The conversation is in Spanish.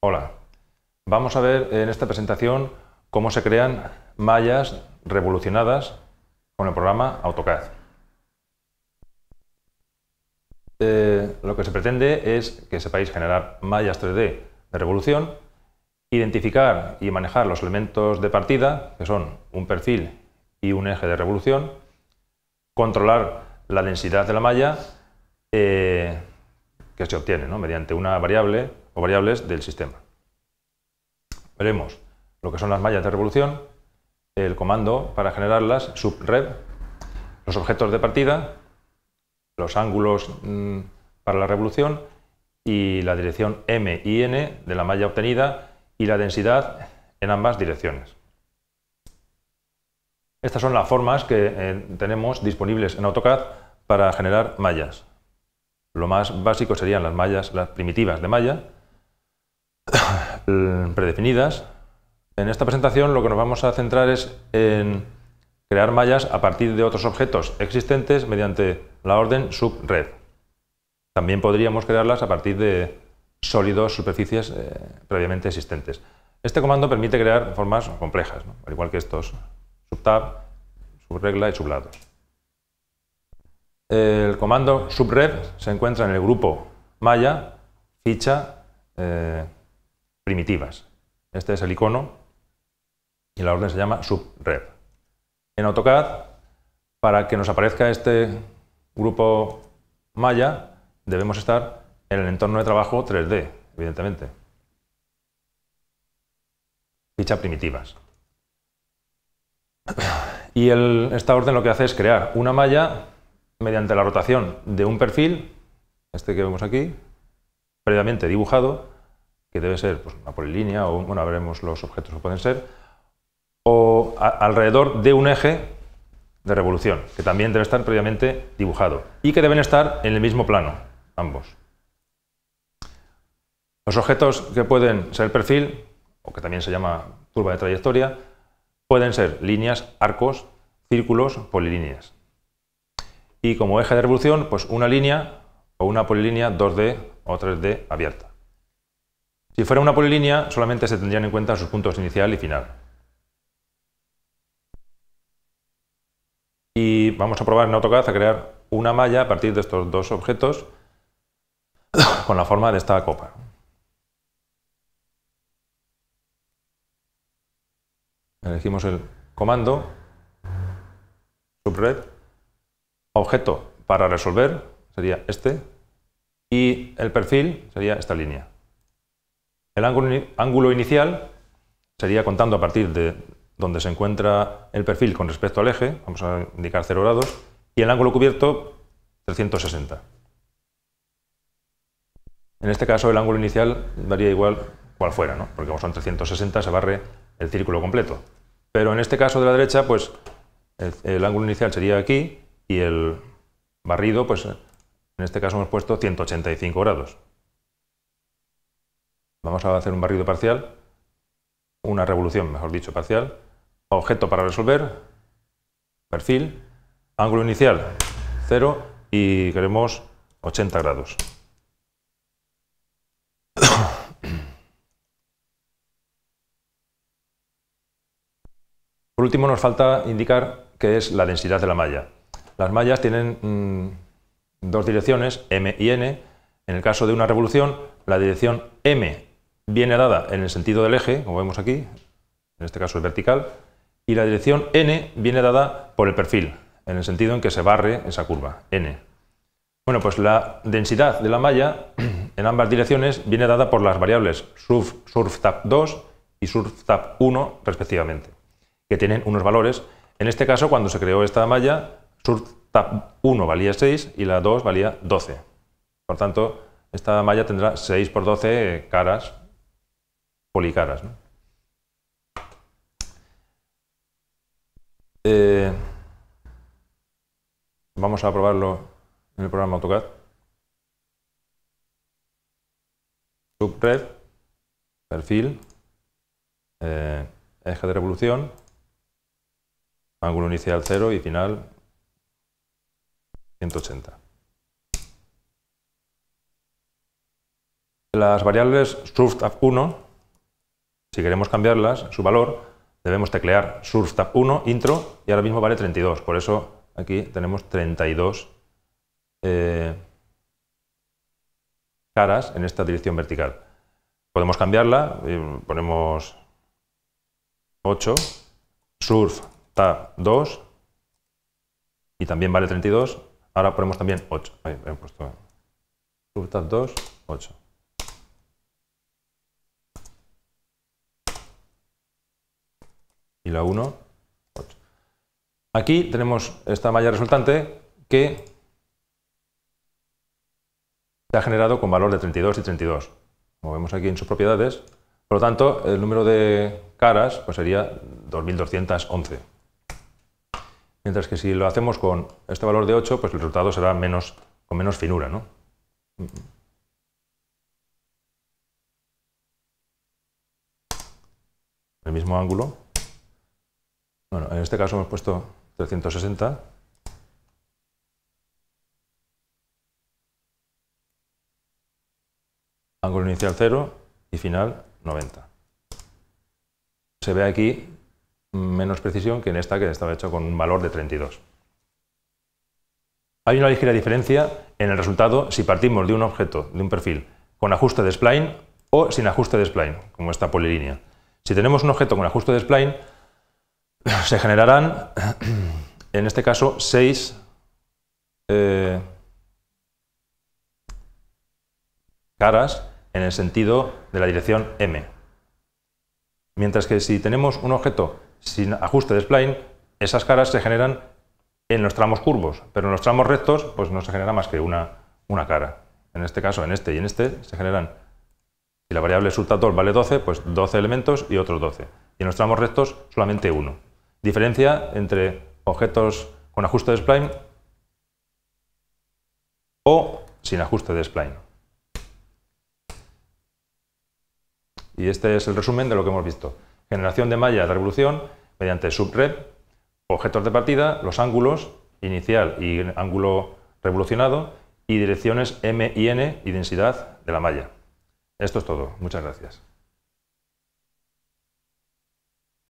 Hola, vamos a ver en esta presentación cómo se crean mallas revolucionadas con el programa AutoCAD. Eh, lo que se pretende es que sepáis generar mallas 3D de revolución, identificar y manejar los elementos de partida, que son un perfil y un eje de revolución, controlar la densidad de la malla, eh, que se obtiene mediante una variable o variables del sistema. Veremos lo que son las mallas de revolución, el comando para generarlas, subrev, los objetos de partida, los ángulos mm, para la revolución y la dirección m y n de la malla obtenida y la densidad en ambas direcciones. Estas son las formas que eh, tenemos disponibles en AutoCAD para generar mallas. Lo más básico serían las mallas, las primitivas de malla, predefinidas. En esta presentación lo que nos vamos a centrar es en crear mallas a partir de otros objetos existentes mediante la orden subred. También podríamos crearlas a partir de sólidos, superficies eh, previamente existentes. Este comando permite crear formas complejas, al igual que estos subtab, subregla y sublados. El comando subrev se encuentra en el grupo malla ficha eh, primitivas. Este es el icono y la orden se llama subrev. En AutoCAD, para que nos aparezca este grupo malla, debemos estar en el entorno de trabajo 3D, evidentemente. Ficha primitivas. Y esta orden lo que hace es crear una malla mediante la rotación de un perfil, este que vemos aquí, previamente dibujado, que debe ser pues, una polilínea o, bueno, veremos los objetos que pueden ser, o alrededor de un eje de revolución, que también debe estar previamente dibujado y que deben estar en el mismo plano, ambos. Los objetos que pueden ser perfil, o que también se llama turba de trayectoria, pueden ser líneas, arcos, círculos, polilíneas y como eje de revolución, pues una línea o una polilínea 2D o 3D abierta. Si fuera una polilínea, solamente se tendrían en cuenta sus puntos inicial y final. Y vamos a probar en AutoCAD a crear una malla a partir de estos dos objetos con la forma de esta copa. Elegimos el comando subred objeto para resolver sería este y el perfil sería esta línea. El ángulo inicial sería contando a partir de donde se encuentra el perfil con respecto al eje, vamos a indicar 0 grados, y el ángulo cubierto 360. En este caso el ángulo inicial daría igual cual fuera, porque vamos a 360 se barre el círculo completo. Pero en este caso de la derecha, pues el ángulo inicial sería aquí y el barrido, pues en este caso hemos puesto 185 grados. Vamos a hacer un barrido parcial, una revolución, mejor dicho, parcial, objeto para resolver, perfil, ángulo inicial 0 y queremos 80 grados. Por último nos falta indicar qué es la densidad de la malla. Las mallas tienen mm, dos direcciones, M y N. En el caso de una revolución, la dirección M viene dada en el sentido del eje, como vemos aquí, en este caso el vertical, y la dirección N viene dada por el perfil, en el sentido en que se barre esa curva, N. Bueno, pues la densidad de la malla en ambas direcciones viene dada por las variables surf, surftap 2 y surftap 1 respectivamente, que tienen unos valores. En este caso, cuando se creó esta malla, Tap 1 valía 6 y la 2 valía 12. Por tanto, esta malla tendrá 6 por 12 caras, policaras. Eh, vamos a probarlo en el programa AutoCAD. Subred, perfil, eh, eje de revolución, ángulo inicial 0 y final 180. Las variables surftab1, si queremos cambiarlas, su valor, debemos teclear surftab1 intro y ahora mismo vale 32, por eso aquí tenemos 32 eh, caras en esta dirección vertical. Podemos cambiarla, ponemos 8, surf 2 y también vale 32 Ahora ponemos también 8. Ahí, he puesto 2, 8. Y la 1, 8. Aquí tenemos esta malla resultante que se ha generado con valor de 32 y 32. Como vemos aquí en sus propiedades. Por lo tanto, el número de caras pues, sería 2211. Mientras que si lo hacemos con este valor de 8, pues el resultado será menos, con menos finura. ¿no? El mismo ángulo. Bueno, en este caso hemos puesto 360. Ángulo inicial 0 y final 90. Se ve aquí menos precisión que en esta que estaba hecho con un valor de 32. Hay una ligera diferencia en el resultado si partimos de un objeto, de un perfil, con ajuste de spline o sin ajuste de spline, como esta polilínea. Si tenemos un objeto con ajuste de spline, se generarán, en este caso, seis eh, caras en el sentido de la dirección m. Mientras que si tenemos un objeto sin ajuste de spline, esas caras se generan en los tramos curvos, pero en los tramos rectos pues no se genera más que una, cara. En este caso, en este y en este se generan, si la variable resultator vale 12, pues 12 elementos y otros 12. Y en los tramos rectos solamente uno. Diferencia entre objetos con ajuste de spline o sin ajuste de spline. Y este es el resumen de lo que hemos visto generación de malla de revolución mediante subrep, objetos de partida, los ángulos inicial y ángulo revolucionado y direcciones M y N y densidad de la malla. Esto es todo. Muchas gracias.